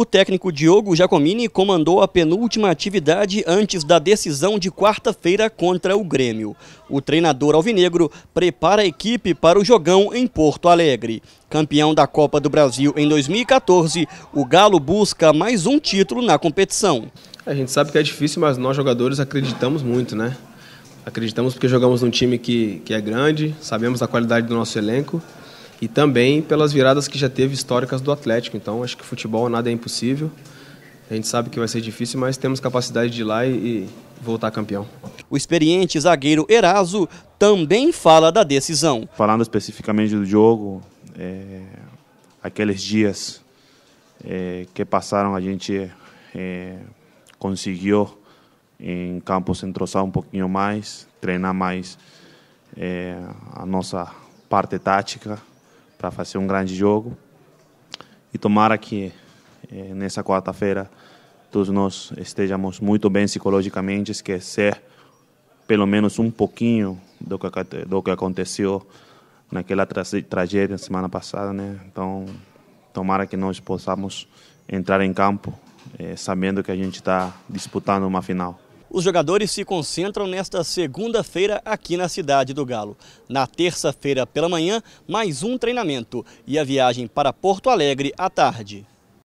O técnico Diogo Giacomini comandou a penúltima atividade antes da decisão de quarta-feira contra o Grêmio. O treinador alvinegro prepara a equipe para o jogão em Porto Alegre. Campeão da Copa do Brasil em 2014, o Galo busca mais um título na competição. A gente sabe que é difícil, mas nós jogadores acreditamos muito, né? Acreditamos porque jogamos num time que, que é grande, sabemos a qualidade do nosso elenco e também pelas viradas que já teve históricas do Atlético. Então, acho que futebol nada é impossível. A gente sabe que vai ser difícil, mas temos capacidade de ir lá e voltar campeão. O experiente zagueiro Eraso também fala da decisão. Falando especificamente do jogo, é, aqueles dias é, que passaram, a gente é, conseguiu em campo se entrosar um pouquinho mais, treinar mais é, a nossa parte tática para fazer um grande jogo. E tomara que eh, nessa quarta-feira todos nós estejamos muito bem psicologicamente, esquecer é pelo menos um pouquinho do que, do que aconteceu naquela tra tragédia semana passada, né? Então, tomara que nós possamos entrar em campo eh, sabendo que a gente está disputando uma final. Os jogadores se concentram nesta segunda-feira aqui na cidade do Galo. Na terça-feira pela manhã, mais um treinamento e a viagem para Porto Alegre à tarde.